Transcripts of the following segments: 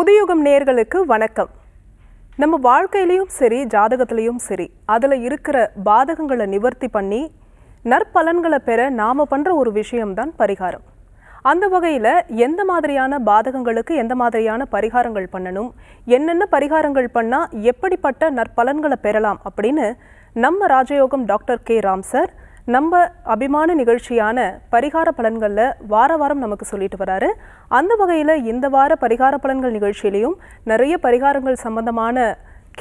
புதியுகம் நேர்களுக்கு வணக்கம் நம்ம வாழ்க்கையிலையும் சரி ஜாதகத்திலையும் சரி அதில் இருக்கிற பாதகங்களை நிவர்த்தி பண்ணி நற்பலன்களை பெற நாம் பண்ணுற ஒரு விஷயம்தான் பரிகாரம் அந்த வகையில் எந்த மாதிரியான பாதகங்களுக்கு எந்த மாதிரியான பரிகாரங்கள் பண்ணணும் என்னென்ன பரிகாரங்கள் பண்ணால் எப்படிப்பட்ட நற்பலன்களை பெறலாம் அப்படின்னு நம்ம ராஜயோகம் டாக்டர் கே ராம் சார் நம்ம அபிமான நிகழ்ச்சியான பரிகார பலன்களில் வார வாரம் நமக்கு சொல்லிட்டு வராரு அந்த வகையில் இந்த வார பரிகார பலன்கள் நிகழ்ச்சியிலையும் நிறைய பரிகாரங்கள் சம்பந்தமான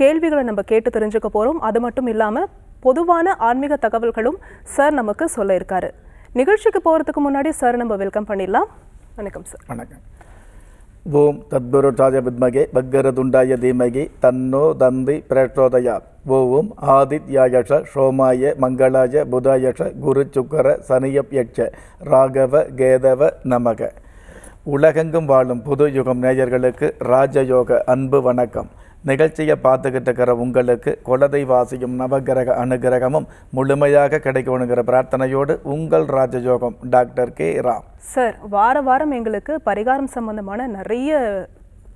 கேள்விகளை நம்ம கேட்டு தெரிஞ்சுக்க போகிறோம் அது மட்டும் இல்லாமல் பொதுவான ஆன்மீக தகவல்களும் சார் நமக்கு சொல்ல இருக்காரு நிகழ்ச்சிக்கு போகிறதுக்கு முன்னாடி சார் நம்ம வெல்கம் பண்ணிடலாம் வணக்கம் சார் வணக்கம் ஓம் தத்குரு ராஜ வித்மகே பக்கரதுண்டாய தீமகி தன்னோ தந்தி பிரேட்டோதயா ஓம் ஆதித்யாயஷ சோமாய மங்களாய புதாயஷ குரு சுக்கர சனியப்யட்ச ராகவ கேதவ நமக உலகெங்கும் வாழும் புது யுகம் நேயர்களுக்கு ராஜயோக அன்பு வணக்கம் நிகழ்ச்சியை பார்த்துக்கிட்டு இருக்கிற உங்களுக்கு குலதை வாசியும் நவகிரக அனுகிரகமும் முழுமையாக கிடைக்கணுங்கிற பிரார்த்தனையோடு உங்கள் ராஜயோகம் டாக்டர் கே ராம் சார் வார வாரம் எங்களுக்கு பரிகாரம் சம்பந்தமான நிறைய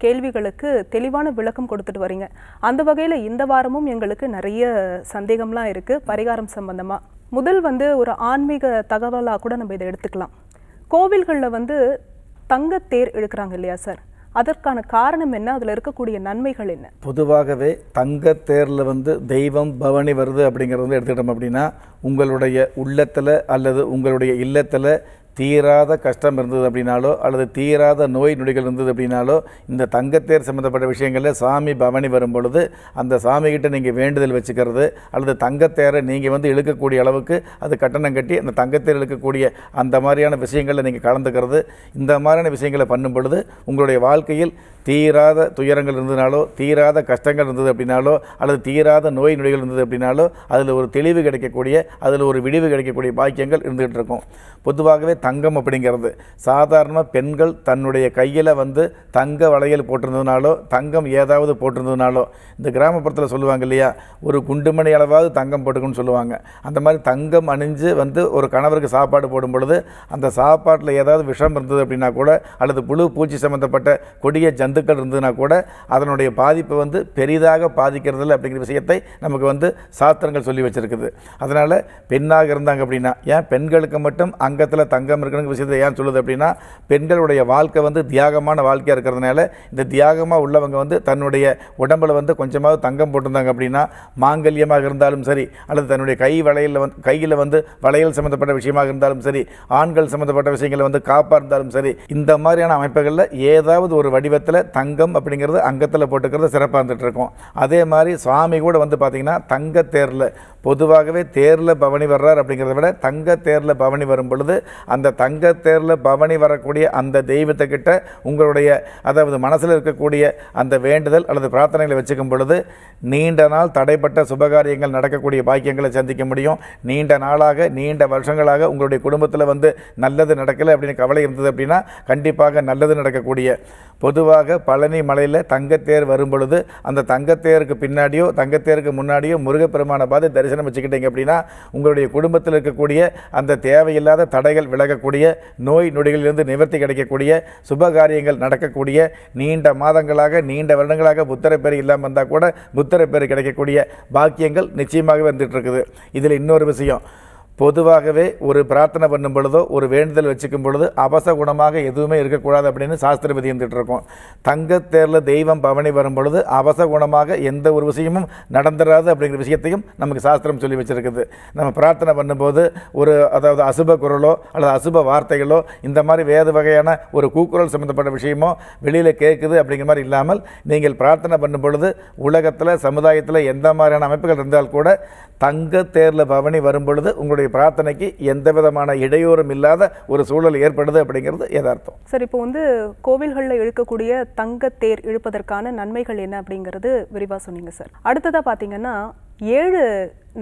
கேள்விகளுக்கு தெளிவான விளக்கம் கொடுத்துட்டு வரீங்க அந்த வகையில் இந்த வாரமும் எங்களுக்கு நிறைய சந்தேகம்லாம் இருக்குது பரிகாரம் சம்பந்தமாக முதல் வந்து ஒரு ஆன்மீக தகவலாக கூட நம்ம இதை எடுத்துக்கலாம் கோவில்களில் வந்து தங்கத்தேர் இழுக்கிறாங்க இல்லையா சார் அதற்கான காரணம் என்ன அதில் இருக்கக்கூடிய நன்மைகள் என்ன பொதுவாகவே தங்க தேரில் வந்து தெய்வம் பவனி வருது அப்படிங்கிறது வந்து எடுத்துக்கிட்டோம் அப்படின்னா உங்களுடைய உள்ளத்தில் அல்லது உங்களுடைய இல்லத்தில் தீராத கஷ்டம் இருந்தது அப்படின்னாலோ அல்லது தீராத நோய் நொடிகள் இருந்தது அப்படின்னாலோ இந்த தங்கத்தேர் சம்மந்தப்பட்ட விஷயங்களில் சாமி பவனி வரும் பொழுது அந்த சாமிகிட்ட நீங்கள் வேண்டுதல் வச்சுக்கிறது அல்லது தங்கத்தேரை நீங்கள் வந்து இழுக்கக்கூடிய அளவுக்கு அது கட்டணம் கட்டி அந்த தங்கத்தேர் இழுக்கக்கூடிய அந்த மாதிரியான விஷயங்களில் நீங்கள் கலந்துக்கிறது இந்த மாதிரியான விஷயங்களை பண்ணும் பொழுது உங்களுடைய வாழ்க்கையில் தீராத துயரங்கள் இருந்ததுனாலோ தீராத கஷ்டங்கள் இருந்தது அப்படின்னாலோ அல்லது தீராத நோய் நொடிகள் இருந்தது அப்படின்னாலோ அதில் ஒரு தெளிவு கிடைக்கக்கூடிய அதில் ஒரு விடிவு கிடைக்கக்கூடிய பாக்கியங்கள் இருந்துகிட்டு இருக்கும் பொதுவாகவே தங்கம் அப்படிங்கிறது சாதாரணமாக பெண்கள் தன்னுடைய கையில் வந்து தங்க வளையல் போட்டிருந்ததுனாலோ தங்கம் ஏதாவது போட்டிருந்ததுனாலோ இந்த கிராமப்புறத்தில் சொல்லுவாங்க இல்லையா ஒரு குண்டுமணி அளவாவது தங்கம் போட்டுக்கணும்னு சொல்லுவாங்க அந்த மாதிரி தங்கம் அணிஞ்சு வந்து ஒரு கணவருக்கு சாப்பாடு போடும் பொழுது அந்த சாப்பாட்டில் ஏதாவது விஷம் இருந்தது அப்படின்னா கூட அல்லது புழு பூச்சி சம்மந்தப்பட்ட கொடிய ஜந்துக்கள் இருந்ததுனா கூட அதனுடைய பாதிப்பை வந்து பெரிதாக பாதிக்கிறதில்ல அப்படிங்கிற விஷயத்தை நமக்கு வந்து சாத்திரங்கள் சொல்லி வச்சுருக்குது அதனால் பெண்ணாக இருந்தாங்க அப்படின்னா ஏன் பெண்களுக்கு மட்டும் அங்கத்தில் தங்கம் தியாகம் இருக்குங்கிற விஷயத்தை ஏன் சொல்லுது அப்படின்னா பெண்களுடைய வாழ்க்கை வந்து தியாகமான வாழ்க்கையாக இருக்கிறதுனால இந்த தியாகமாக உள்ளவங்க வந்து தன்னுடைய உடம்பில் வந்து கொஞ்சமாக தங்கம் போட்டிருந்தாங்க அப்படின்னா மாங்கல்யமாக இருந்தாலும் சரி அல்லது தன்னுடைய கை வளையலில் வந்து கையில் வந்து வளையல் சம்மந்தப்பட்ட விஷயமாக இருந்தாலும் சரி ஆண்கள் சம்மந்தப்பட்ட விஷயங்களை வந்து காப்பாக இருந்தாலும் சரி இந்த மாதிரியான அமைப்புகளில் ஏதாவது ஒரு வடிவத்தில் தங்கம் அப்படிங்கிறது அங்கத்தில் போட்டுக்கிறது சிறப்பாக இருந்துகிட்டு இருக்கும் அதே மாதிரி சுவாமி கூட வந்து பார்த்திங்கன்னா தங்கத்தேரில் பொதுவாகவே தேரில் பவனி வர்றார் அப்படிங்கிறத விட தங்க தேரில் பவனி வரும் பொழுது அந்த தங்க தேரில் பவனி வரக்கூடிய அந்த தெய்வத்தை கிட்ட உங்களுடைய அதாவது மனசில் இருக்கக்கூடிய அந்த வேண்டுதல் அல்லது பிரார்த்தனைகளை வச்சுக்கும் பொழுது நீண்ட நாள் தடைப்பட்ட சுபகாரியங்கள் நடக்கக்கூடிய பாக்கியங்களை சந்திக்க முடியும் நீண்ட நாளாக நீண்ட வருஷங்களாக உங்களுடைய குடும்பத்தில் வந்து நல்லது நடக்கலை அப்படின்னு கவலை இருந்தது அப்படின்னா கண்டிப்பாக நல்லது நடக்கக்கூடிய பொதுவாக பழனி மலையில் தங்கத்தேர் வரும் பொழுது அந்த தங்கத்தேருக்கு பின்னாடியோ தங்கத்தேருக்கு முன்னாடியோ முருகப்பெருமான பாதை தரிசனம் காம்பினேஷன் வச்சுக்கிட்டீங்க அப்படின்னா உங்களுடைய குடும்பத்தில் இருக்கக்கூடிய அந்த தேவையில்லாத தடைகள் விலகக்கூடிய நோய் நொடிகளிலிருந்து நிவர்த்தி கிடைக்கக்கூடிய சுப காரியங்கள் நடக்கக்கூடிய நீண்ட மாதங்களாக நீண்ட வருடங்களாக புத்தரை பேர் இல்லாமல் இருந்தால் கூட புத்தரை பேர் கிடைக்கக்கூடிய பாக்கியங்கள் நிச்சயமாகவே வந்துட்டு இருக்குது இதில் இன்னொரு விஷயம் பொதுவாகவே ஒரு பிரார்த்தனை பண்ணும் பொழுதோ ஒரு வேண்டுதல் வச்சுக்கும் பொழுது அபச குணமாக எதுவுமே இருக்கக்கூடாது அப்படின்னு சாஸ்திரபதி இருந்துகிட்ருக்கோம் தங்கத்தேரில் தெய்வம் பவனி வரும் பொழுது அபச குணமாக எந்த ஒரு விஷயமும் நடந்துடாது அப்படிங்கிற விஷயத்தையும் நமக்கு சாஸ்திரம் சொல்லி வச்சுருக்குது நம்ம பிரார்த்தனை பண்ணும்போது ஒரு அதாவது அசுப குரலோ அல்லது அசுப வார்த்தைகளோ இந்த மாதிரி வேறு வகையான ஒரு கூக்குரல் சம்மந்தப்பட்ட விஷயமோ வெளியில் கேட்குது அப்படிங்கிற மாதிரி இல்லாமல் நீங்கள் பிரார்த்தனை பண்ணும் பொழுது உலகத்தில் சமுதாயத்தில் எந்த மாதிரியான அமைப்புகள் இருந்தால் கூட தங்கத்தேரில் பவனி வரும் பொழுது உங்களுடைய அவருடைய பிரார்த்தனைக்கு எந்த விதமான இடையூறும் இல்லாத ஒரு சூழல் ஏற்படுது அப்படிங்கிறது எதார்த்தம் சார் இப்போ வந்து கோவில்களில் இழுக்கக்கூடிய தங்க தேர் இழுப்பதற்கான நன்மைகள் என்ன அப்படிங்கிறது விரிவாக சொன்னீங்க சார் அடுத்ததாக பார்த்தீங்கன்னா ஏழு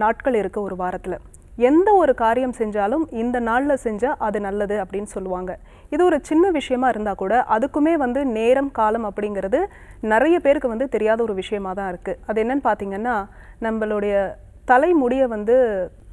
நாட்கள் இருக்குது ஒரு வாரத்தில் எந்த ஒரு காரியம் செஞ்சாலும் இந்த நாளில் செஞ்சால் அது நல்லது அப்படின்னு சொல்லுவாங்க இது ஒரு சின்ன விஷயமா இருந்தால் கூட அதுக்குமே வந்து நேரம் காலம் அப்படிங்கிறது நிறைய பேருக்கு வந்து தெரியாத ஒரு விஷயமா தான் இருக்குது அது என்னன்னு பார்த்தீங்கன்னா நம்மளுடைய தலைமுடியை வந்து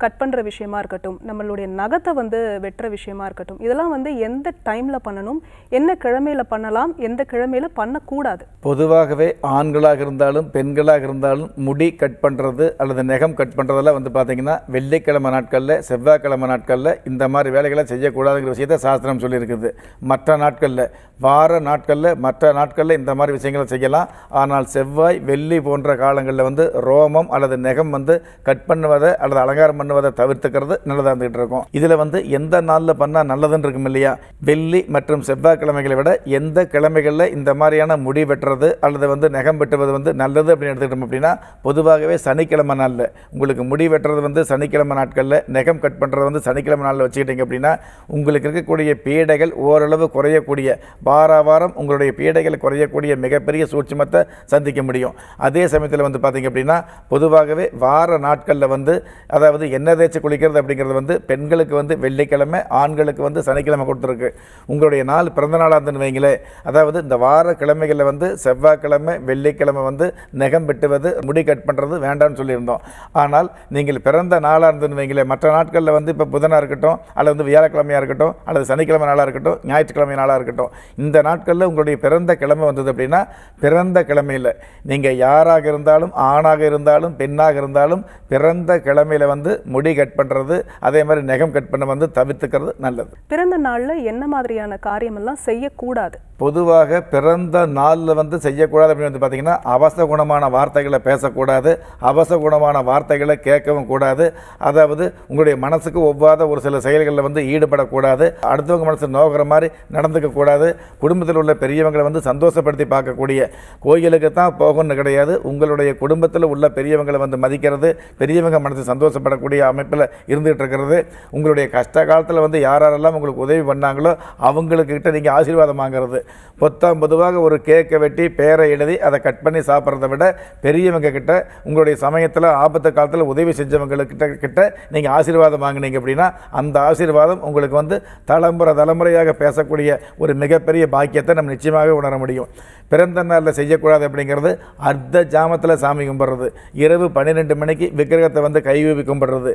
கட் பண்ணுற விஷயமா இருக்கட்டும் நம்மளுடைய நகத்தை வந்து வெட்டுற விஷயமா இருக்கட்டும் இதெல்லாம் வந்து எந்த டைமில் பண்ணணும் என்ன கிழமையில் பண்ணலாம் எந்த கிழமையில் பண்ணக்கூடாது பொதுவாகவே ஆண்களாக இருந்தாலும் பெண்களாக இருந்தாலும் முடி கட் பண்ணுறது அல்லது நெகம் கட் பண்ணுறதெல்லாம் வந்து பார்த்திங்கன்னா வெள்ளிக்கிழமை நாட்களில் செவ்வாய்க்கிழமை நாட்களில் இந்த மாதிரி வேலைகளை செய்யக்கூடாதுங்கிற விஷயத்தை சாஸ்திரம் சொல்லியிருக்குது மற்ற நாட்களில் வார நாட்களில் மற்ற நாட்களில் இந்த மாதிரி விஷயங்களை செய்யலாம் ஆனால் செவ்வாய் வெள்ளி போன்ற காலங்களில் வந்து ரோமம் அல்லது நெகம் வந்து கட் பண்ணுவதை அல்லது அலங்காரம் பண்ண பண்ணுவதை தவிர்த்துக்கிறது நல்லதாக இருந்துகிட்டு இருக்கும் இதில் வந்து எந்த நாளில் பண்ணால் நல்லதுன்னு இருக்கும் இல்லையா வெள்ளி மற்றும் செவ்வாய்க்கிழமைகளை விட எந்த கிழமைகளில் இந்த மாதிரியான முடி வெட்டுறது அல்லது வந்து நெகம் வெட்டுவது வந்து நல்லது அப்படின்னு எடுத்துக்கிட்டோம் அப்படின்னா பொதுவாகவே சனிக்கிழமை நாளில் உங்களுக்கு முடி வெட்டுறது வந்து சனிக்கிழமை நாட்களில் நெகம் கட் பண்ணுறது வந்து சனிக்கிழமை நாளில் வச்சுக்கிட்டீங்க அப்படின்னா உங்களுக்கு இருக்கக்கூடிய பீடைகள் ஓரளவு குறையக்கூடிய வார வாரம் உங்களுடைய பீடைகள் குறையக்கூடிய மிகப்பெரிய சூட்சமத்தை சந்திக்க முடியும் அதே சமயத்தில் வந்து பார்த்தீங்க அப்படின்னா பொதுவாகவே வார நாட்களில் வந்து அதாவது என்ன தேய்ச்சி குளிக்கிறது அப்படிங்கிறது வந்து பெண்களுக்கு வந்து வெள்ளிக்கிழமை ஆண்களுக்கு வந்து சனிக்கிழமை கொடுத்துருக்கு உங்களுடைய நாள் பிறந்த நாளாக இருந்துன்னு அதாவது இந்த வார கிழமைகளில் வந்து செவ்வாய்க்கிழமை வெள்ளிக்கிழமை வந்து நெகம் வெட்டுவது முடி கட் பண்ணுறது வேண்டாம்னு சொல்லியிருந்தோம் ஆனால் நீங்கள் பிறந்த நாளாக இருந்துன்னு வைங்களேன் மற்ற நாட்களில் வந்து இப்போ புதனாக இருக்கட்டும் அல்லது வந்து வியாழக்கிழமையாக இருக்கட்டும் அல்லது சனிக்கிழமை நாளாக இருக்கட்டும் ஞாயிற்றுக்கிழமை நாளாக இருக்கட்டும் இந்த நாட்களில் உங்களுடைய பிறந்த கிழமை வந்தது அப்படின்னா பிறந்த கிழமையில் நீங்கள் யாராக இருந்தாலும் ஆணாக இருந்தாலும் பெண்ணாக இருந்தாலும் பிறந்த கிழமையில் வந்து முடி கட் பண்ணுறது அதே மாதிரி நெகம் கட் பண்ண வந்து தவிர்த்துக்கிறது நல்லது பிறந்த நாளில் என்ன மாதிரியான காரியமெல்லாம் செய்யக்கூடாது பொதுவாக பிறந்த நாளில் வந்து செய்யக்கூடாது அப்படின்னு வந்து பார்த்திங்கன்னா அவச குணமான வார்த்தைகளை பேசக்கூடாது அவச குணமான வார்த்தைகளை கேட்கவும் கூடாது அதாவது உங்களுடைய மனசுக்கு ஒவ்வாத ஒரு சில செயல்களில் வந்து ஈடுபடக்கூடாது அடுத்தவங்க மனசு நோக்கிற மாதிரி நடந்துக்கக்கூடாது குடும்பத்தில் உள்ள பெரியவங்களை வந்து சந்தோஷப்படுத்தி பார்க்கக்கூடிய கோயிலுக்கு தான் போகணும்னு கிடையாது உங்களுடைய குடும்பத்தில் உள்ள பெரியவங்களை வந்து மதிக்கிறது பெரியவங்க மனசு சந்தோஷப்படக்கூடிய அமைப்பில் இருந்துகிட்டு இருக்கிறது உங்களுடைய கஷ்ட காலத்தில் வந்து யாரெல்லாம் உங்களுக்கு உதவி பண்ணாங்களோ அவங்களுக்கிட்ட நீங்கள் ஆசீர்வாதம் வாங்கிறது பொத்தாம் பொதுவாக ஒரு கேக்கை வெட்டி பேரை எழுதி அதை கட் பண்ணி சாப்பிட்றத விட பெரியவங்க கிட்ட உங்களுடைய சமயத்தில் ஆபத்து காலத்தில் உதவி செஞ்சவங்கக்கிட்ட கிட்ட நீங்கள் ஆசீர்வாதம் வாங்கினீங்க அப்படின்னா அந்த ஆசீர்வாதம் உங்களுக்கு வந்து தலைமுறை தலைமுறையாக பேசக்கூடிய ஒரு மிகப்பெரிய பாக்கியத்தை நம்ம நிச்சயமாக உணர முடியும் பிறந்த நாளில் செய்யக்கூடாது அப்படிங்கிறது அர்த்த ஜாமத்தில் சாமி கும்பிட்றது இரவு பன்னிரெண்டு மணிக்கு விக்கிரகத்தை வந்து கைவி கும்பிட்றது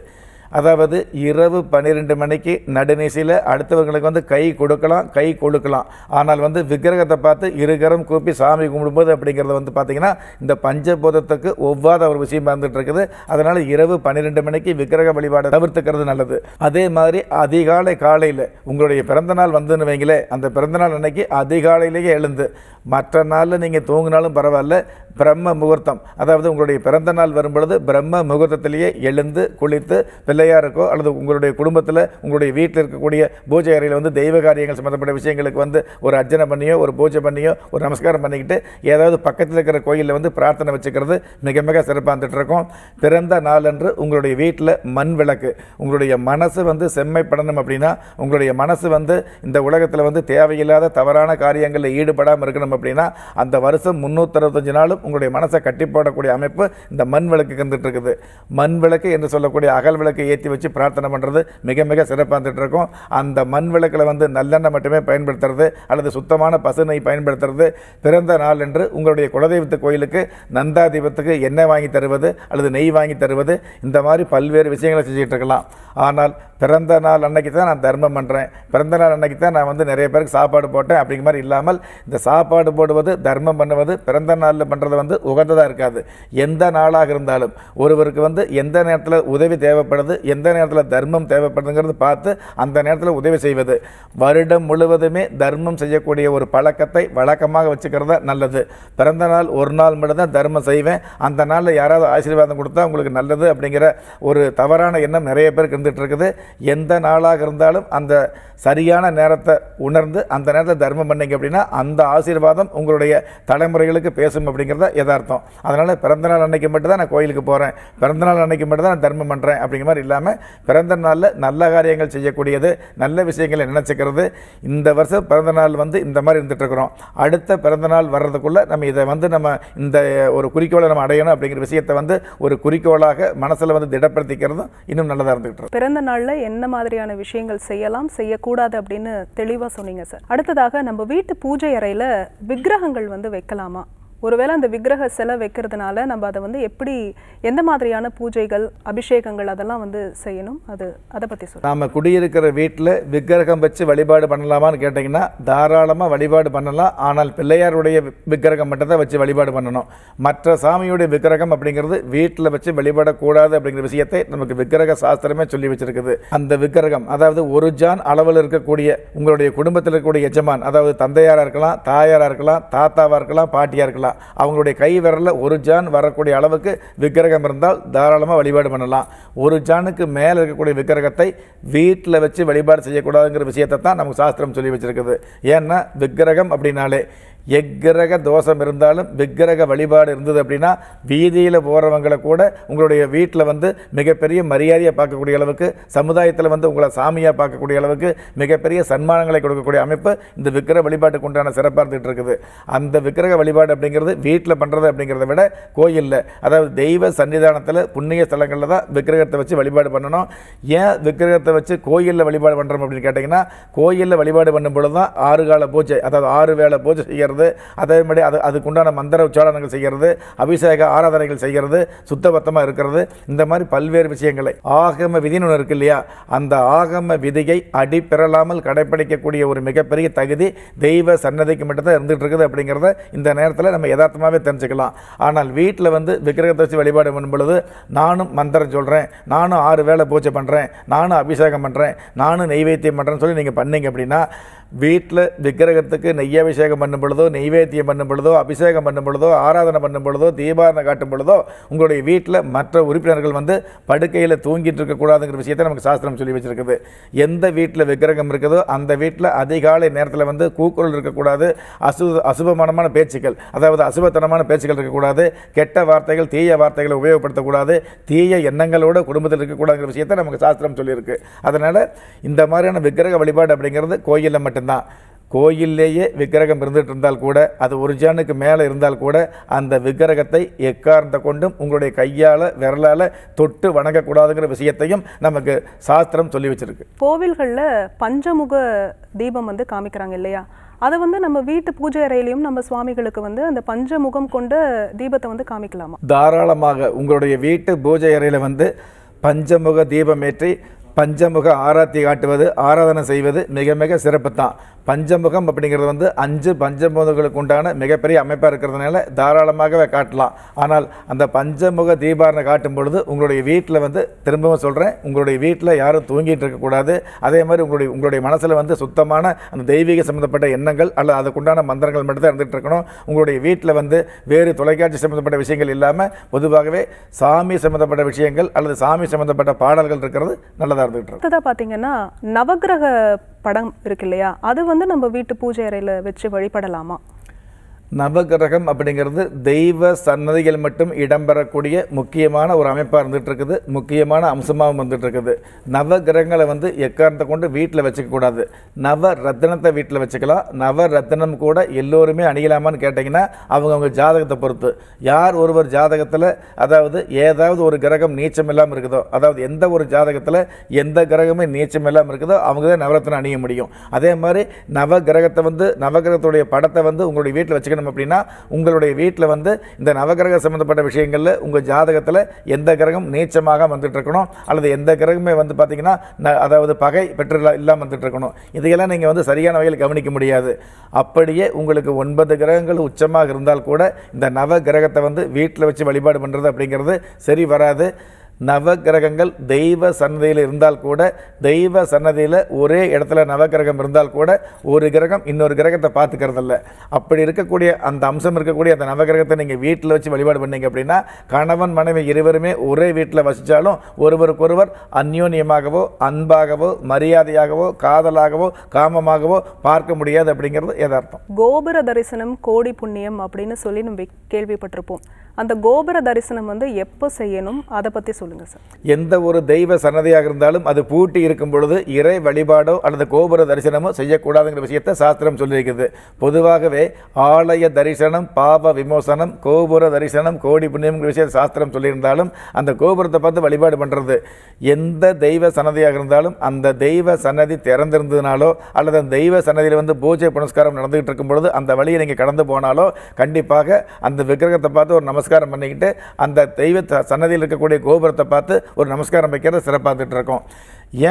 அதாவது இரவு பன்னிரெண்டு மணிக்கு நடுநீசியில் அடுத்தவர்களுக்கு வந்து கை கொடுக்கலாம் கை கொடுக்கலாம் ஆனால் வந்து விக்கிரகத்தை பார்த்து இருகரம் கூப்பி சாமி கும்பிடும்போது அப்படிங்கிறது வந்து பார்த்திங்கன்னா இந்த பஞ்சபூதத்துக்கு ஒவ்வாத ஒரு விஷயம் பார்த்துட்டு இருக்குது அதனால் இரவு பன்னிரெண்டு மணிக்கு விக்கிரக வழிபாடு தவிர்த்துக்கிறது நல்லது அதே மாதிரி அதிகாலை காலையில் உங்களுடைய பிறந்தநாள் வந்துன்னு வைங்களேன் அந்த பிறந்தநாள் அன்னைக்கு அதிகாலையிலேயே எழுந்து மற்ற நாளில் நீங்கள் தூங்கினாலும் பரவாயில்ல பிரம்ம முகூர்த்தம் அதாவது உங்களுடைய பிறந்த நாள் வரும்பொழுது பிரம்ம முகூர்த்தத்திலேயே எழுந்து குளித்து பிள்ளையாருக்கோ அல்லது உங்களுடைய குடும்பத்தில் உங்களுடைய வீட்டில் இருக்கக்கூடிய பூஜை அறையில் வந்து தெய்வ காரியங்கள் சம்மந்தப்பட்ட விஷயங்களுக்கு வந்து ஒரு அர்ச்சனை பண்ணியோ ஒரு பூஜை பண்ணியோ ஒரு நமஸ்காரம் பண்ணிக்கிட்டு ஏதாவது பக்கத்தில் இருக்கிற கோயிலில் வந்து பிரார்த்தனை வச்சுக்கிறது மிக மிக சிறப்பாக இருந்துகிட்ருக்கோம் பிறந்த நாளன்று உங்களுடைய வீட்டில் மண் விளக்கு உங்களுடைய மனசு வந்து செம்மைப்படணும் அப்படின்னா உங்களுடைய மனசு வந்து இந்த உலகத்தில் வந்து தேவையில்லாத தவறான காரியங்களில் ஈடுபடாமல் இருக்கணும் அப்படின்னா அந்த வருஷம் முந்நூற்றஞ்சு நாளும் உங்களுடைய மனசை கட்டிப்போடக்கூடிய அமைப்பு இந்த மண் விளக்கு இருந்துட்டு இருக்குது மண் விளக்கு என்று சொல்லக்கூடிய அகல் விளக்கு ஏற்றி வச்சு பிரார்த்தனை பண்ணுறது மிக மிக சிறப்பாக இருந்துட்டு இருக்கும் அந்த மண் விளக்கில் வந்து நல்லெண்ணெய் மட்டுமே பயன்படுத்துறது அல்லது சுத்தமான பசுனை பயன்படுத்துறது பிறந்த நாள் என்று உங்களுடைய குலதெய்வத்து கோயிலுக்கு நந்தா தீபத்துக்கு எண்ணெய் வாங்கி தருவது அல்லது நெய் வாங்கி தருவது இந்த மாதிரி பல்வேறு விஷயங்களை செஞ்சுக்கிட்டு இருக்கலாம் ஆனால் பிறந்த நாள் அன்னைக்கு தான் நான் தர்மம் பண்ணுறேன் பிறந்த நாள் அன்னைக்கு தான் நான் வந்து நிறைய பேருக்கு சாப்பாடு போட்டேன் அப்படிங்கிற மாதிரி இல்லாமல் இந்த சாப்பாடு போடுவது தர்மம் பண்ணுவது பிறந்த நாளில் பண்ணுறது பண்ணுறது வந்து உகந்ததாக இருக்காது எந்த நாளாக இருந்தாலும் ஒருவருக்கு வந்து எந்த நேரத்தில் உதவி தேவைப்படுது எந்த நேரத்தில் தர்மம் தேவைப்படுதுங்கிறது பார்த்து அந்த நேரத்தில் உதவி செய்வது வருடம் முழுவதுமே தர்மம் செய்யக்கூடிய ஒரு பழக்கத்தை வழக்கமாக வச்சுக்கிறதா நல்லது பிறந்த நாள் ஒரு நாள் மட்டும்தான் தர்மம் செய்வேன் அந்த நாளில் யாராவது ஆசீர்வாதம் கொடுத்தா உங்களுக்கு நல்லது அப்படிங்கிற ஒரு தவறான எண்ணம் நிறைய பேருக்கு இருந்துகிட்டு இருக்குது எந்த நாளாக இருந்தாலும் அந்த சரியான நேரத்தை உணர்ந்து அந்த நேரத்தில் தர்மம் பண்ணிங்க அப்படின்னா அந்த ஆசீர்வாதம் உங்களுடைய தலைமுறைகளுக்கு பேசும் அப்படிங்கிறது தான் யதார்த்தம் அதனால் பிறந்தநாள் அன்னைக்கு மட்டும்தான் நான் கோயிலுக்கு போகிறேன் பிறந்தநாள் அன்னைக்கு மட்டும் நான் தர்மம் பண்ணுறேன் அப்படிங்கிற மாதிரி இல்லாமல் பிறந்த நாளில் நல்ல காரியங்கள் செய்யக்கூடியது நல்ல விஷயங்களை நினச்சிக்கிறது இந்த வருஷம் பிறந்தநாள் வந்து இந்த மாதிரி இருந்துகிட்ருக்குறோம் அடுத்த பிறந்தநாள் வர்றதுக்குள்ளே நம்ம இதை வந்து நம்ம இந்த ஒரு குறிக்கோளை நம்ம அடையணும் அப்படிங்கிற விஷயத்தை வந்து ஒரு குறிக்கோளாக மனசில் வந்து திடப்படுத்திக்கிறதும் இன்னும் நல்லதாக இருந்துகிட்டு பிறந்த நாளில் என்ன மாதிரியான விஷயங்கள் செய்யலாம் செய்யக்கூடாது அப்படின்னு தெளிவாக சொன்னீங்க சார் அடுத்ததாக நம்ம வீட்டு பூஜை அறையில் விக்கிரகங்கள் வந்து வைக்கலாமா ஒருவேளை அந்த விக்கிரக சிலை வைக்கிறதுனால நம்ம அதை வந்து எப்படி எந்த மாதிரியான பூஜைகள் அபிஷேகங்கள் அதெல்லாம் வந்து செய்யணும் அது அதை பற்றி சொல்லி நாம் குடியிருக்கிற வீட்டில் விக்கிரகம் வச்சு வழிபாடு பண்ணலாமான்னு கேட்டிங்கன்னா தாராளமாக வழிபாடு பண்ணலாம் ஆனால் பிள்ளையாருடைய விக்கிரகம் மட்டும் தான் வச்சு வழிபாடு பண்ணணும் மற்ற சாமியுடைய விக்கிரகம் அப்படிங்கிறது வீட்டில் வச்சு வழிபடக்கூடாது அப்படிங்கிற விஷயத்தை நமக்கு விக்கிரக சாஸ்திரமே சொல்லி வச்சிருக்குது அந்த விக்கிரகம் அதாவது ஒரு ஜான் அளவில் இருக்கக்கூடிய உங்களுடைய குடும்பத்தில் இருக்கக்கூடிய எஜமான் அதாவது தந்தையாராக இருக்கலாம் தாயாராக இருக்கலாம் தாத்தாவாக இருக்கலாம் பாட்டியாக இருக்கலாம் பண்ணலாம் அவங்களுடைய கை விரலில் ஒரு ஜான் வரக்கூடிய அளவுக்கு விக்கிரகம் இருந்தால் தாராளமாக வழிபாடு பண்ணலாம் ஒரு ஜானுக்கு மேலே இருக்கக்கூடிய விக்கிரகத்தை வீட்டில் வச்சு வழிபாடு செய்யக்கூடாதுங்கிற விஷயத்தை தான் நமக்கு சாஸ்திரம் சொல்லி வச்சுருக்குது ஏன்னா விக்கிரகம் அப்படின்னாலே எக்கிரக தோஷம் இருந்தாலும் விக்கிரக வழிபாடு இருந்தது அப்படின்னா வீதியில் போகிறவங்களை கூட உங்களுடைய வீட்டில் வந்து மிகப்பெரிய மரியாதையை பார்க்கக்கூடிய அளவுக்கு சமுதாயத்தில் வந்து உங்களை சாமியாக பார்க்கக்கூடிய அளவுக்கு மிகப்பெரிய சன்மானங்களை கொடுக்கக்கூடிய அமைப்பு இந்த விக்கிரக வழிபாட்டுக்கு உண்டான சிறப்பாக இருந்துகிட்டு இருக்குது அந்த விக்கிரக வழிபாடு அப்படிங்கிறது வீட்டில் பண்ணுறது அப்படிங்கிறத விட கோயிலில் அதாவது தெய்வ சன்னிதானத்தில் புண்ணிய ஸ்தலங்களில் தான் விக்கிரகத்தை வச்சு வழிபாடு பண்ணணும் ஏன் விக்கிரகத்தை வச்சு கோயிலில் வழிபாடு பண்ணுறோம் அப்படின்னு கேட்டிங்கன்னா கோயிலில் வழிபாடு பண்ணும் பொழுது தான் ஆறு கால பூஜை அதாவது ஆறு வேலை பூஜை செய்கிறது செய்கிறது அதே மாதிரி அது அதுக்குண்டான மந்திர உச்சாரணங்கள் செய்கிறது அபிஷேக ஆராதனைகள் செய்கிறது சுத்தபத்தமாக இருக்கிறது இந்த மாதிரி பல்வேறு விஷயங்களை ஆகம விதின்னு ஒன்று இருக்கு இல்லையா அந்த ஆகம விதியை அடிப்பெறலாமல் கடைபிடிக்கக்கூடிய ஒரு மிகப்பெரிய தகுதி தெய்வ சன்னதிக்கு மட்டும்தான் இருந்துகிட்டு இருக்குது அப்படிங்கிறத இந்த நேரத்தில் நம்ம யதார்த்தமாகவே தெரிஞ்சுக்கலாம் ஆனால் வீட்டில் வந்து விக்கிரகத்தை வச்சு வழிபாடு பண்ணும் பொழுது நானும் மந்திரம் சொல்கிறேன் நானும் ஆறு வேலை பூஜை பண்ணுறேன் நானும் அபிஷேகம் பண்ணுறேன் நானும் நெய்வேத்தியம் பண்ணுறேன்னு சொல்லி நீங்கள் பண்ணீங்க அப்படின்னா வீட்டில் விக்கிரகத்துக்கு நெய்யாபிஷேகம் பண்ணும் பொழுதோ நெய்வேத்தியம் பண்ணும் பொழுதோ அபிஷேகம் பண்ணும் பொழுதோ ஆராதனை பண்ணும் பொழுதோ தீபாரணை காட்டும் பொழுதோ உங்களுடைய வீட்டில் மற்ற உறுப்பினர்கள் வந்து படுக்கையில் தூங்கிட்டு இருக்கக்கூடாதுங்கிற விஷயத்தை நமக்கு சாஸ்திரம் சொல்லி வச்சுருக்குது எந்த வீட்டில் விக்கிரகம் இருக்குதோ அந்த வீட்டில் அதிகாலை நேரத்தில் வந்து கூக்குரல் இருக்கக்கூடாது அசு அசுபமானமான பேச்சுக்கள் அதாவது அசுபத்தனமான பேச்சுக்கள் இருக்கக்கூடாது கெட்ட வார்த்தைகள் தீய வார்த்தைகளை உபயோகப்படுத்தக்கூடாது தீய எண்ணங்களோடு குடும்பத்தில் இருக்கக்கூடாதுங்கிற விஷயத்தை நமக்கு சாஸ்திரம் சொல்லியிருக்கு அதனால் இந்த மாதிரியான விக்கிரக வழிபாடு அப்படிங்கிறது கோயிலில் மட்டும் மட்டும்தான் கோயில்லேயே விக்கிரகம் இருந்துகிட்டு இருந்தால் கூட அது ஒரு மேலே இருந்தால் கூட அந்த விக்கிரகத்தை எக்கார்ந்த கொண்டும் உங்களுடைய கையால் விரலால் தொட்டு வணங்கக்கூடாதுங்கிற விஷயத்தையும் நமக்கு சாஸ்திரம் சொல்லி வச்சிருக்கு கோவில்களில் பஞ்சமுக தீபம் வந்து காமிக்கிறாங்க இல்லையா அதை வந்து நம்ம வீட்டு பூஜை அறையிலையும் நம்ம சுவாமிகளுக்கு வந்து அந்த பஞ்சமுகம் கொண்ட தீபத்தை வந்து காமிக்கலாமா தாராளமாக உங்களுடைய வீட்டு பூஜை அறையில் வந்து பஞ்சமுக தீபம் ஏற்றி பஞ்சமுக ஆராத்தி காட்டுவது ஆராதனை செய்வது மிக மிக சிறப்பு தான் பஞ்சமுகம் அப்படிங்கிறது வந்து அஞ்சு பஞ்சமுகங்களுக்கு உண்டான மிகப்பெரிய அமைப்பாக இருக்கிறதுனால தாராளமாகவே காட்டலாம் ஆனால் அந்த பஞ்சமுக தீபாரணை காட்டும் பொழுது உங்களுடைய வீட்டில் வந்து திரும்பவும் சொல்கிறேன் உங்களுடைய வீட்டில் யாரும் தூங்கிட்டு இருக்கக்கூடாது அதே மாதிரி உங்களுடைய உங்களுடைய மனசில் வந்து சுத்தமான அந்த தெய்வீக சம்மந்தப்பட்ட எண்ணங்கள் அல்லது அதுக்குண்டான மந்திரங்கள் மட்டும்தான் இருந்துகிட்டு இருக்கணும் உங்களுடைய வீட்டில் வந்து வேறு தொலைக்காட்சி சம்மந்தப்பட்ட விஷயங்கள் இல்லாமல் பொதுவாகவே சாமி சம்மந்தப்பட்ட விஷயங்கள் அல்லது சாமி சம்மந்தப்பட்ட பாடல்கள் இருக்கிறது நல்லதாக நடந்துகிட்டு இருக்கு அடுத்ததாக பார்த்தீங்கன்னா நவகிரக படம் இருக்கு இல்லையா அது வந்து நம்ம வீட்டு பூஜை அறையில் வச்சு வழிபடலாமா நவகிரகம் அப்படிங்கிறது தெய்வ சன்னதிகள் மட்டும் இடம்பெறக்கூடிய முக்கியமான ஒரு அமைப்பாக இருந்துகிட்ருக்குது முக்கியமான அம்சமாகவும் வந்துட்டுருக்குது நவகிரகங்களை வந்து எக்காரணத்தை கொண்டு வீட்டில் வச்சுக்கக்கூடாது நவ ரத்தனத்தை வீட்டில் வச்சுக்கலாம் நவ ரத்தனம் கூட எல்லோருமே அணியலாமான்னு கேட்டிங்கன்னா அவங்கவுங்க ஜாதகத்தை பொறுத்து யார் ஒருவர் ஜாதகத்தில் அதாவது ஏதாவது ஒரு கிரகம் நீச்சம் இல்லாமல் இருக்குதோ அதாவது எந்த ஒரு ஜாதகத்தில் எந்த கிரகமே நீச்சம் இல்லாமல் இருக்குதோ அவங்க தான் நவரத்தனம் அணிய முடியும் அதே மாதிரி நவகிரகத்தை வந்து நவகிரகத்துடைய படத்தை வந்து உங்களுடைய வீட்டில் வச்சுக்கணும் செய்யணும் அப்படின்னா உங்களுடைய வீட்டில் வந்து இந்த நவகிரக சம்மந்தப்பட்ட விஷயங்களில் உங்கள் ஜாதகத்தில் எந்த கிரகம் நீச்சமாக வந்துட்டுருக்கணும் அல்லது எந்த கிரகமே வந்து பார்த்திங்கன்னா அதாவது பகை பெற்று இல்லாமல் வந்துட்டுருக்கணும் இதையெல்லாம் நீங்கள் வந்து சரியான வகையில் கவனிக்க முடியாது அப்படியே உங்களுக்கு ஒன்பது கிரகங்கள் உச்சமாக இருந்தால் கூட இந்த நவ கிரகத்தை வந்து வீட்டில் வச்சு வழிபாடு பண்ணுறது அப்படிங்கிறது சரி வராது நவகிரகங்கள் தெய்வ சன்னதியில் இருந்தால் கூட தெய்வ சன்னதியில் ஒரே இடத்துல நவகிரகம் இருந்தால் கூட ஒரு கிரகம் இன்னொரு கிரகத்தை பார்த்துக்கறதில்ல அப்படி இருக்கக்கூடிய அந்த அம்சம் இருக்கக்கூடிய அந்த நவகிரகத்தை நீங்கள் வீட்டில் வச்சு வழிபாடு பண்ணீங்க அப்படின்னா கணவன் மனைவி இருவருமே ஒரே வீட்டில் வசித்தாலும் ஒருவருக்கொருவர் அந்யோன்யமாகவோ அன்பாகவோ மரியாதையாகவோ காதலாகவோ காமமாகவோ பார்க்க முடியாது அப்படிங்கிறது எதார்த்தம் கோபுர தரிசனம் கோடி புண்ணியம் அப்படின்னு சொல்லி நம்ம கேள்விப்பட்டிருப்போம் அந்த கோபுர தரிசனம் வந்து எப்போ செய்யணும் அதை பற்றி சொல்லுங்கள் சார் எந்த ஒரு தெய்வ சன்னதியாக இருந்தாலும் அது பூட்டி இருக்கும் பொழுது இறை வழிபாடோ அல்லது கோபுர தரிசனமோ செய்யக்கூடாதுங்கிற விஷயத்தை சாஸ்திரம் சொல்லியிருக்குது பொதுவாகவே ஆலய தரிசனம் பாப விமோசனம் கோபுர தரிசனம் கோடி புண்ணியம்ங்கிற விஷயத்தை சாஸ்திரம் சொல்லியிருந்தாலும் அந்த கோபுரத்தை பார்த்து வழிபாடு பண்ணுறது எந்த தெய்வ சன்னதியாக இருந்தாலும் அந்த தெய்வ சன்னதி திறந்திருந்ததுனாலோ அல்லது அந்த தெய்வ சன்னதியில் வந்து பூஜை புனஸ்காரம் நடந்துகிட்டு இருக்கும் பொழுது அந்த வழியை நீங்கள் கடந்து போனாலோ கண்டிப்பாக அந்த விக்கிரகத்தை பார்த்து ஒரு நமஸ்காரம் நமஸ்காரம் பண்ணிக்கிட்டு அந்த தெய்வ சன்னதியில் இருக்கக்கூடிய கோபுரத்தை பார்த்து ஒரு நமஸ்காரம் வைக்கிறத சிறப்பாக இருக்கோம்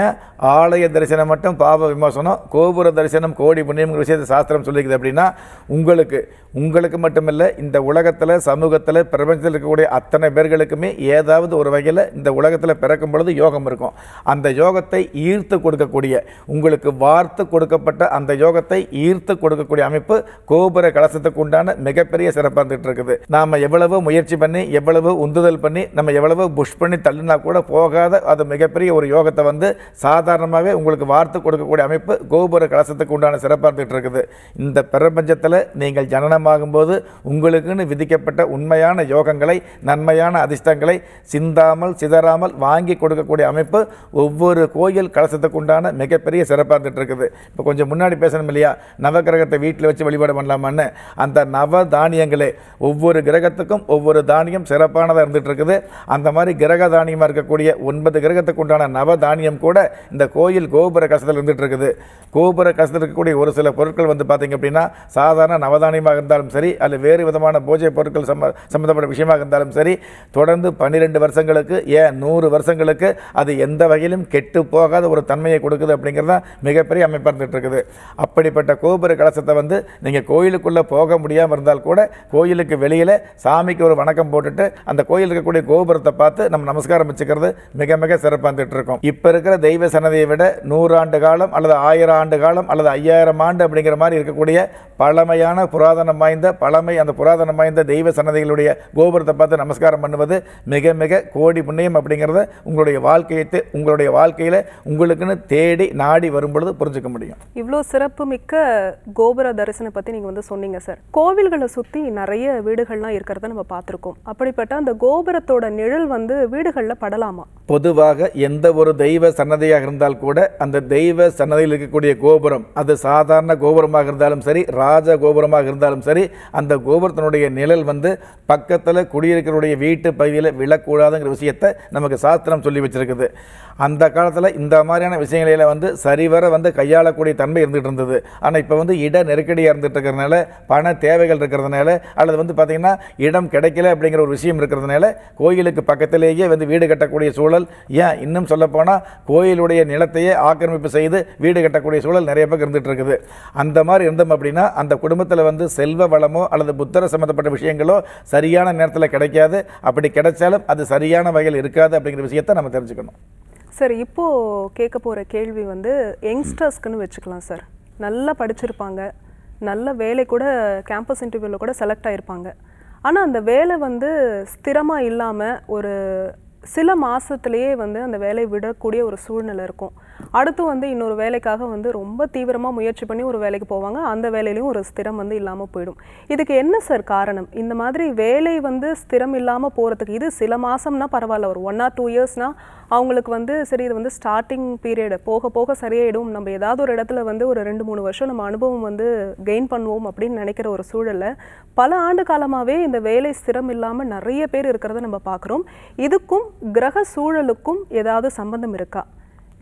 ஏன் ஆலய தரிசனம் மட்டும் பாப விமோசனம் கோபுர தரிசனம் கோடி புண்ணியம்ங்கிற விஷயத்தை சாஸ்திரம் சொல்லிக்குது அப்படின்னா உங்களுக்கு உங்களுக்கு மட்டுமில்லை இந்த உலகத்தில் சமூகத்தில் பிரபஞ்சத்தில் இருக்கக்கூடிய அத்தனை பேர்களுக்குமே ஏதாவது ஒரு வகையில் இந்த உலகத்தில் பிறக்கும் பொழுது யோகம் இருக்கும் அந்த யோகத்தை ஈர்த்து கொடுக்கக்கூடிய உங்களுக்கு வார்த்து கொடுக்கப்பட்ட அந்த யோகத்தை ஈர்த்து கொடுக்கக்கூடிய அமைப்பு கோபுர கலசத்துக்கு உண்டான மிகப்பெரிய சிறப்பாக இருந்துகிட்டு இருக்குது நாம் எவ்வளவு முயற்சி பண்ணி எவ்வளவு உந்துதல் பண்ணி நம்ம எவ்வளவு புஷ் பண்ணி தள்ளினா கூட போகாத அது மிகப்பெரிய ஒரு யோகத்தை வந்து சாதாரணமாகவே உங்களுக்கு வார்த்தை கொடுக்கக்கூடிய அமைப்பு கோபுர கலசத்துக்கு உண்டான சிறப்பாக இருந்துகிட்டு இருக்குது இந்த பிரபஞ்சத்தில் நீங்கள் ஜனனமாகும்போது உங்களுக்குன்னு விதிக்கப்பட்ட உண்மையான யோகங்களை நன்மையான அதிர்ஷ்டங்களை சிந்தாமல் சிதறாமல் வாங்கி கொடுக்கக்கூடிய அமைப்பு ஒவ்வொரு கோயில் கலசத்துக்கு உண்டான மிகப்பெரிய சிறப்பாக இருந்துகிட்டு இருக்குது இப்போ கொஞ்சம் முன்னாடி பேசணும் இல்லையா நவகிரகத்தை வீட்டில் வச்சு வழிபாடு பண்ணலாமான்னு அந்த நவ தானியங்களே ஒவ்வொரு கிரகத்துக்கும் ஒவ்வொரு தானியம் சிறப்பானதாக இருந்துகிட்டு இருக்குது அந்த மாதிரி கிரக தானியமாக இருக்கக்கூடிய ஒன்பது கிரகத்துக்கு உண்டான நவ தானியம் கூட இந்த கோயில் கோபுர கசத்தில் இருந்துட்டு இருக்குது கோபுர கசத்தில் இருக்கக்கூடிய ஒரு சில பொருட்கள் வந்து பார்த்திங்க அப்படின்னா சாதாரண நவதானியமாக இருந்தாலும் சரி அல்ல வேறு விதமான பூஜை பொருட்கள் சம்ம சம்மந்தப்பட்ட விஷயமாக இருந்தாலும் சரி தொடர்ந்து பன்னிரெண்டு வருஷங்களுக்கு ஏன் நூறு வருஷங்களுக்கு அது எந்த வகையிலும் கெட்டு போகாத ஒரு தன்மையை கொடுக்குது அப்படிங்கிறது தான் மிகப்பெரிய அமைப்பாக இருந்துகிட்டு இருக்குது அப்படிப்பட்ட கோபுர கலசத்தை வந்து நீங்கள் கோயிலுக்குள்ளே போக முடியாமல் இருந்தால் கூட கோயிலுக்கு வெளியில் சாமிக்கு ஒரு வணக்கம் போட்டுட்டு அந்த கோயில் இருக்கக்கூடிய கோபுரத்தை பார்த்து நம்ம நமஸ்காரம் வச்சுக்கிறது மிக மிக சிறப்பாக இருந்துகிட்டு இருக்கோம் இப்போ இருக்கிற தெய்வ சன்னதியை விட நூறாண்டு காலம் அல்லது ஆயிரம் ஆண்டு காலம் அல்லது ஐயாயிரம் ஆண்டு அப்படிங்கிற மாதிரி இருக்கக்கூடிய பழமையான புராதனம் வாய்ந்த பழமை அந்த புராதனம் வாய்ந்த தெய்வ சன்னதிகளுடைய கோபுரத்தை பார்த்து நமஸ்காரம் பண்ணுவது மிக மிக கோடி புண்ணியம் அப்படிங்கிறத உங்களுடைய வாழ்க்கையை உங்களுடைய வாழ்க்கையில் உங்களுக்குன்னு தேடி நாடி வரும்பொழுது புரிஞ்சுக்க முடியும் இவ்வளோ சிறப்பு மிக்க கோபுர தரிசனம் பற்றி நீங்கள் வந்து சொன்னீங்க சார் கோவில்களை சுற்றி நிறைய வீடுகள்லாம் இருக்கிறத நம்ம பார்த்துருக்கோம் அப்படிப்பட்ட அந்த கோபுரத்தோட நிழல் வந்து வீடுகளில் படலாமா பொதுவாக எந்த ஒரு தெய்வ சன்னதியாக இருந்தால் கூட அந்த தெய்வ சன்னதியில் இருக்கக்கூடிய கோபுரம் அது சாதாரண கோபுரமாக இருந்தாலும் சரி ராஜ கோபுரமாக இருந்தாலும் சரி அந்த கோபுரத்தினுடைய நிழல் வந்து பக்கத்தில் குடியிருக்கிறவருடைய வீட்டு பகுதியில் விழக்கூடாதுங்கிற விஷயத்தை நமக்கு சாஸ்திரம் சொல்லி வச்சுருக்குது அந்த காலத்தில் இந்த மாதிரியான விஷயங்களில் வந்து சரிவர வந்து கையாளக்கூடிய தன்மை இருந்துகிட்டு இருந்தது ஆனால் இப்போ வந்து இட நெருக்கடியாக இருந்துட்டு இருக்கிறதுனால பண தேவைகள் இருக்கிறதுனால அல்லது வந்து பார்த்திங்கன்னா இடம் கிடைக்கல அப்படிங்கிற ஒரு விஷயம் இருக்கிறதுனால கோயிலுக்கு பக்கத்திலேயே வந்து வீடு கட்டக்கூடிய சூழல் ஏன் இன்னும் சொல்லப்போனால் கோயிலுடைய நிலத்தையே ஆக்கிரமிப்பு செய்து வீடு கட்டக்கூடிய சூழல் நிறைய பேர் இருந்துகிட்டு இருக்குது அந்த மாதிரி இருந்தோம் அப்படின்னா அந்த குடும்பத்தில் வந்து செல்வ வளமோ அல்லது புத்தர சம்மந்தப்பட்ட விஷயங்களோ சரியான நேரத்தில் கிடைக்காது அப்படி கிடைச்சாலும் அது சரியான வகையில் இருக்காது அப்படிங்கிற விஷயத்தை நம்ம தெரிஞ்சுக்கணும் சார் இப்போது கேட்க போகிற கேள்வி வந்து யங்ஸ்டர்ஸ்க்குன்னு வச்சுக்கலாம் சார் நல்லா படிச்சிருப்பாங்க நல்ல வேலை கூட கேம்பஸ் இன்டர்வியூவில் கூட செலக்ட் ஆகிருப்பாங்க ஆனால் அந்த வேலை வந்து ஸ்திரமாக இல்லாமல் ஒரு சில மாதத்துலேயே வந்து அந்த வேலையை விடக்கூடிய ஒரு சூழ்நிலை இருக்கும் அடுத்து வந்து இன்னொரு வேலைக்காக வந்து ரொம்ப தீவிரமாக முயற்சி பண்ணி ஒரு வேலைக்கு போவாங்க அந்த வேலையிலையும் ஒரு ஸ்திரம் வந்து இல்லாமல் போயிடும் இதுக்கு என்ன சார் காரணம் இந்த மாதிரி வேலை வந்து ஸ்திரம் இல்லாமல் போகிறதுக்கு இது சில மாதம்னா பரவாயில்ல ஒரு ஒன் ஆர் டூ இயர்ஸ்னால் அவங்களுக்கு வந்து சரி இது வந்து ஸ்டார்டிங் பீரியடு போக போக சரியாயிடும் நம்ம ஏதாவது ஒரு இடத்துல வந்து ஒரு ரெண்டு மூணு வருஷம் நம்ம அனுபவம் வந்து கெயின் பண்ணுவோம் அப்படின்னு நினைக்கிற ஒரு சூழலில் பல ஆண்டு காலமாகவே இந்த வேலை ஸ்திரம் இல்லாமல் நிறைய பேர் இருக்கிறத நம்ம பார்க்குறோம் இதுக்கும் கிரக சூழலுக்கும் ஏதாவது சம்பந்தம் இருக்கா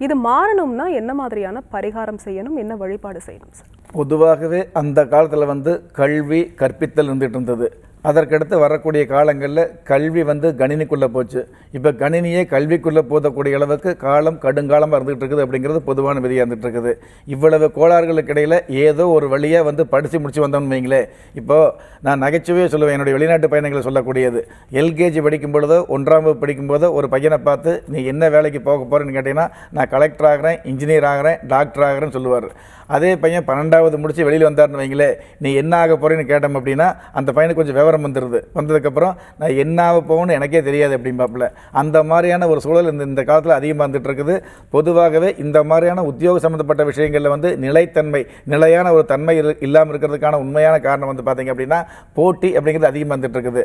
இது மாறணும்னா என்ன மாதிரியான பரிகாரம் செய்யணும் என்ன வழிபாடு செய்யணும் சார் பொதுவாகவே அந்த காலத்தில் வந்து கல்வி கற்பித்தல் இருந்துகிட்டு இருந்தது அதற்கடுத்து வரக்கூடிய காலங்களில் கல்வி வந்து கணினிக்குள்ளே போச்சு இப்போ கணினியே கல்விக்குள்ளே போதக்கூடிய அளவுக்கு காலம் கடுங்காலமாக இருந்துகிட்டு இருக்குது அப்படிங்கிறது பொதுவான விதியாக இருந்துகிட்டு இருக்குது இவ்வளவு கோளாறுகளுக்கு இடையில் ஏதோ ஒரு வழியாக வந்து படித்து முடித்து வந்தோம்னு வைங்களே இப்போது நான் நகைச்சுவே சொல்லுவேன் என்னுடைய வெளிநாட்டு பயணங்களை சொல்லக்கூடியது எல்கேஜி படிக்கும் பொழுதோ ஒன்றாம் வகுப்பு படிக்கும் போதோ ஒரு பையனை பார்த்து நீ என்ன வேலைக்கு போக போகிறேன்னு கேட்டிங்கன்னா நான் கலெக்டர் ஆகிறேன் இன்ஜினியர் ஆகிறேன் டாக்டர் ஆகிறேன்னு சொல்லுவார் அதே பையன் பன்னெண்டாவது முடித்து வெளியில் வந்தார்னு வைங்களே நீ என்ன ஆக போகிறேன்னு கேட்டோம் அப்படின்னா அந்த பையனுக்கு கொஞ்சம் விவரம் வந்துடுது வந்ததுக்கப்புறம் நான் என்ன ஆக போகணும்னு எனக்கே தெரியாது அப்படிம்பாப்பில் அந்த மாதிரியான ஒரு சூழல் இந்த இந்த காலத்தில் அதிகமாக வந்துட்டு பொதுவாகவே இந்த மாதிரியான உத்தியோக சம்மந்தப்பட்ட விஷயங்களில் வந்து நிலைத்தன்மை நிலையான ஒரு தன்மை இல்லாமல் இருக்கிறதுக்கான உண்மையான காரணம் வந்து பார்த்திங்க அப்படின்னா போட்டி அப்படிங்கிறது அதிகமாக வந்துட்டு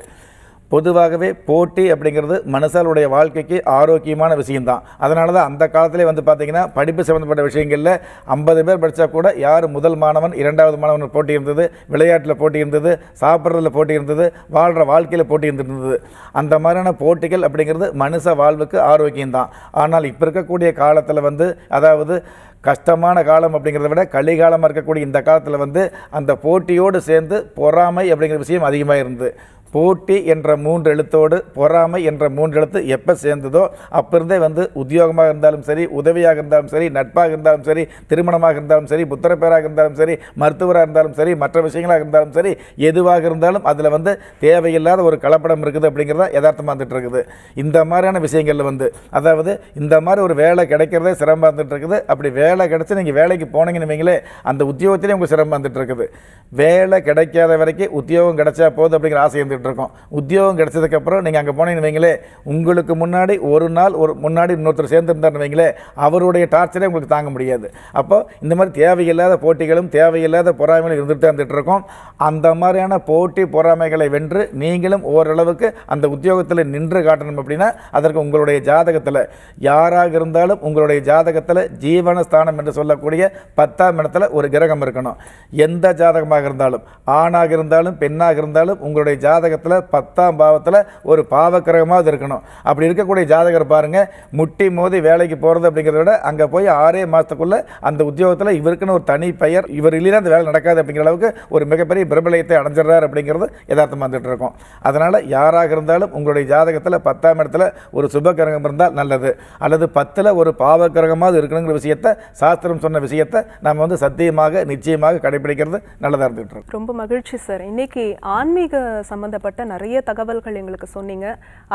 பொதுவாகவே போட்டி அப்படிங்கிறது மனசாலுடைய வாழ்க்கைக்கு ஆரோக்கியமான விஷயம்தான் அதனால தான் அந்த காலத்திலே வந்து பார்த்திங்கன்னா படிப்பு சம்மந்தப்பட்ட விஷயங்களில் ஐம்பது பேர் படித்தா கூட யார் முதல் மாணவன் இரண்டாவது மாணவன் போட்டி இருந்தது விளையாட்டில் போட்டி இருந்தது சாப்பிட்றதுல போட்டி இருந்தது வாழ்கிற வாழ்க்கையில் போட்டி இருந்திருந்தது அந்த மாதிரியான போட்டிகள் அப்படிங்கிறது மனுஷ வாழ்வுக்கு ஆரோக்கியம்தான் ஆனால் இப்போ இருக்கக்கூடிய காலத்தில் வந்து அதாவது கஷ்டமான காலம் அப்படிங்கிறத விட களிகாலமாக இருக்கக்கூடிய இந்த காலத்தில் வந்து அந்த போட்டியோடு சேர்ந்து பொறாமை அப்படிங்கிற விஷயம் அதிகமாக இருந்தது போட்டி என்ற மூன்று எழுத்தோடு பொறாமை என்ற மூன்று எழுத்து எப்போ சேர்ந்ததோ இருந்தே வந்து உத்தியோகமாக இருந்தாலும் சரி உதவியாக இருந்தாலும் சரி நட்பாக இருந்தாலும் சரி திருமணமாக இருந்தாலும் சரி புத்திரப்பேராக இருந்தாலும் சரி மருத்துவராக இருந்தாலும் சரி மற்ற விஷயங்களாக இருந்தாலும் சரி எதுவாக இருந்தாலும் அதில் வந்து தேவையில்லாத ஒரு கலப்படம் இருக்குது அப்படிங்கிறத யதார்த்தமாக இருந்துகிட்டு இருக்குது இந்த மாதிரியான விஷயங்களில் வந்து அதாவது இந்த மாதிரி ஒரு வேலை கிடைக்கிறதே சிரமமாக இருந்துகிட்டு இருக்குது அப்படி வேலை கிடச்சி நீங்கள் வேலைக்கு போனீங்கன்னு வைங்களே அந்த உத்தியோகத்திலே உங்களுக்கு சிரமமாக இருந்துகிட்டு இருக்குது வேலை கிடைக்காத வரைக்கும் உத்தியோகம் கிடைச்சா போதும் அப்படிங்கிற ஆசை பார்த்துக்கிட்டு இருக்கோம் உத்தியோகம் கிடைச்சதுக்கப்புறம் நீங்கள் அங்கே போனீங்கன்னு வைங்களே உங்களுக்கு முன்னாடி ஒரு நாள் ஒரு முன்னாடி இன்னொருத்தர் சேர்ந்துருந்தார்னு வைங்களே அவருடைய டார்ச்சரே உங்களுக்கு தாங்க முடியாது அப்போ இந்த மாதிரி தேவையில்லாத போட்டிகளும் தேவையில்லாத பொறாமைகளும் இருந்துட்டு வந்துட்டு இருக்கோம் அந்த மாதிரியான போட்டி பொறாமைகளை வென்று நீங்களும் ஓரளவுக்கு அந்த உத்தியோகத்தில் நின்று காட்டணும் அப்படின்னா அதற்கு உங்களுடைய ஜாதகத்தில் யாராக இருந்தாலும் உங்களுடைய ஜாதகத்தில் ஜீவனஸ்தானம் என்று சொல்லக்கூடிய பத்தாம் இடத்துல ஒரு கிரகம் இருக்கணும் எந்த ஜாதகமாக இருந்தாலும் ஆணாக இருந்தாலும் பெண்ணாக இருந்தாலும் உங்களுடைய ஜாதக ஜாதகத்தில் பத்தாம் பாவத்தில் ஒரு பாவக்கிரகமாக அது இருக்கணும் அப்படி இருக்கக்கூடிய ஜாதகர் பாருங்கள் முட்டி மோதி வேலைக்கு போகிறது அப்படிங்கிறத விட அங்கே போய் ஆறே மாதத்துக்குள்ளே அந்த உத்தியோகத்தில் இவருக்குன்னு ஒரு தனி பெயர் இவர் இல்லைன்னா அந்த வேலை நடக்காது அப்படிங்கிற அளவுக்கு ஒரு மிகப்பெரிய பிரபலயத்தை அடைஞ்சிடுறார் அப்படிங்கிறது யதார்த்தமாக வந்துட்டு இருக்கும் அதனால் யாராக இருந்தாலும் உங்களுடைய ஜாதகத்தில் பத்தாம் இடத்துல ஒரு சுப கிரகம் இருந்தால் நல்லது அல்லது பத்தில் ஒரு பாவ கிரகமாக இருக்கணுங்கிற விஷயத்தை சாஸ்திரம் சொன்ன விஷயத்தை நம்ம வந்து சத்தியமாக நிச்சயமாக கடைபிடிக்கிறது நல்லதாக இருந்துகிட்டு ரொம்ப மகிழ்ச்சி சார் இன்னைக்கு ஆன்மீக சம்பந்த சம்மந்தப்பட்ட நிறைய தகவல்கள் எங்களுக்கு சொன்னீங்க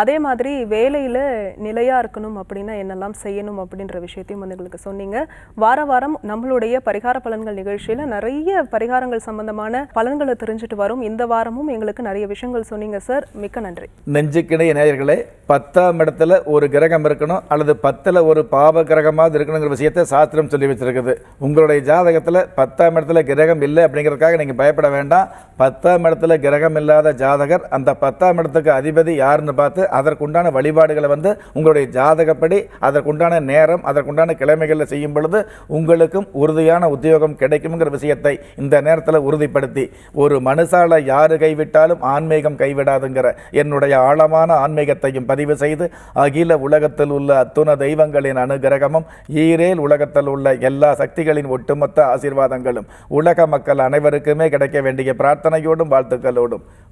அதே மாதிரி வேலையில் நிலையாக இருக்கணும் அப்படின்னா என்னெல்லாம் செய்யணும் அப்படின்ற விஷயத்தையும் வந்து எங்களுக்கு சொன்னீங்க வார வாரம் நம்மளுடைய பரிகார பலன்கள் நிகழ்ச்சியில் நிறைய பரிகாரங்கள் சம்பந்தமான பலன்களை தெரிஞ்சுட்டு வரும் இந்த வாரமும் எங்களுக்கு நிறைய விஷயங்கள் சொன்னீங்க சார் மிக்க நன்றி நெஞ்சுக்கிணைய நேயர்களே பத்தாம் இடத்துல ஒரு கிரகம் இருக்கணும் அல்லது பத்தில் ஒரு பாவ கிரகமாக இருக்கணுங்கிற விஷயத்தை சாஸ்திரம் சொல்லி வச்சிருக்குது உங்களுடைய ஜாதகத்தில் பத்தாம் இடத்துல கிரகம் இல்லை அப்படிங்கிறதுக்காக நீங்கள் பயப்பட வேண்டாம் பத்தாம் இடத்துல கிரகம் இல்லாத ஜாதகம் நகர் அந்த பத்தாம் இடத்துக்கு அதிபதி யாருன்னு பார்த்து அதற்குண்டான வழிபாடுகளை வந்து உங்களுடைய ஜாதகப்படி அதற்குண்டான நேரம் அதற்குண்டான கிழமைகளில் செய்யும் பொழுது உங்களுக்கும் உறுதியான உத்தியோகம் கிடைக்குங்கிற விஷயத்தை இந்த நேரத்தில் உறுதிப்படுத்தி ஒரு மனுஷாலை யார் கைவிட்டாலும் ஆன்மீகம் கைவிடாதுங்கிற என்னுடைய ஆழமான ஆன்மீகத்தையும் பதிவு செய்து அகில உலகத்தில் உள்ள அத்துண தெய்வங்களின் அனுகிரகமும் ஈரேல் உலகத்தில் உள்ள எல்லா சக்திகளின் ஒட்டுமொத்த ஆசீர்வாதங்களும் உலக மக்கள் அனைவருக்குமே கிடைக்க வேண்டிய பிரார்த்தனையோடும் வாழ்த்துக்களோடும்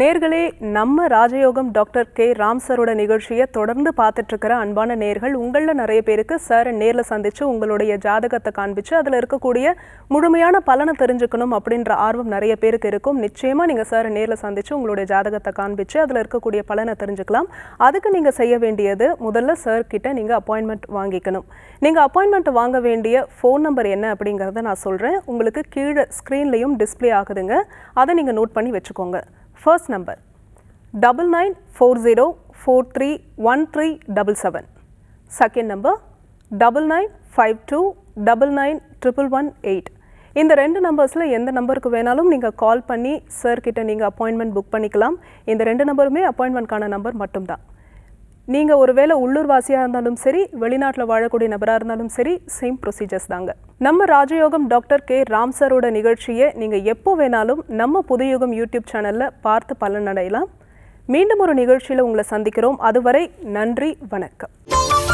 நேர்களே நம்ம ராஜயோகம் டாக்டர் கே ராம் சரோட நிகழ்ச்சியை தொடர்ந்து பார்த்துட்ருக்கிற அன்பான நேர்கள் உங்களில் நிறைய பேருக்கு சாரை நேரில் சந்தித்து உங்களுடைய ஜாதகத்தை காண்பித்து அதில் இருக்கக்கூடிய முழுமையான பலனை தெரிஞ்சுக்கணும் அப்படின்ற ஆர்வம் நிறைய பேருக்கு இருக்கும் நிச்சயமாக நீங்கள் சாரை நேரில் சந்தித்து உங்களுடைய ஜாதகத்தை காண்பித்து அதில் இருக்கக்கூடிய பலனை தெரிஞ்சுக்கலாம் அதுக்கு நீங்கள் செய்ய வேண்டியது முதல்ல சார் கிட்ட நீங்கள் அப்பாயின்மெண்ட் வாங்கிக்கணும் நீங்கள் அப்பாயின்மெண்ட் வாங்க வேண்டிய ஃபோன் நம்பர் என்ன அப்படிங்கிறத நான் சொல்கிறேன் உங்களுக்கு கீழே ஸ்க்ரீன்லேயும் டிஸ்பிளே ஆகுதுங்க அதை நீங்கள் நோட் பண்ணி வச்சுக்கோங்க First number double nine four zero four three one three double seven Second number double nine five two double nine triple one eight இந்த ரெண்டு நம்பர்ஸில் எந்த நம்பருக்கு வேணாலும் நீங்கள் கால் பண்ணி சார் கிட்ட நீங்கள் அப்பாயின்மெண்ட் புக் பண்ணிக்கலாம் இந்த ரெண்டு நம்பருமே அப்பாயின்மெண்ட்கான நம்பர் மட்டும்தான் நீங்கள் ஒருவேளை உள்ளூர் வாசியாக இருந்தாலும் சரி வெளிநாட்டில் வாழக்கூடிய நபராக இருந்தாலும் சரி சேம் ப்ரொசீஜர்ஸ் தாங்க நம்ம ராஜயோகம் டாக்டர் கே ராம்சரோட நிகழ்ச்சியை நீங்கள் எப்போ வேணாலும் நம்ம புதுயோகம் யூடியூப் சேனலில் பார்த்து பலனடையலாம் மீண்டும் ஒரு நிகழ்ச்சியில் உங்களை சந்திக்கிறோம் அதுவரை நன்றி வணக்கம்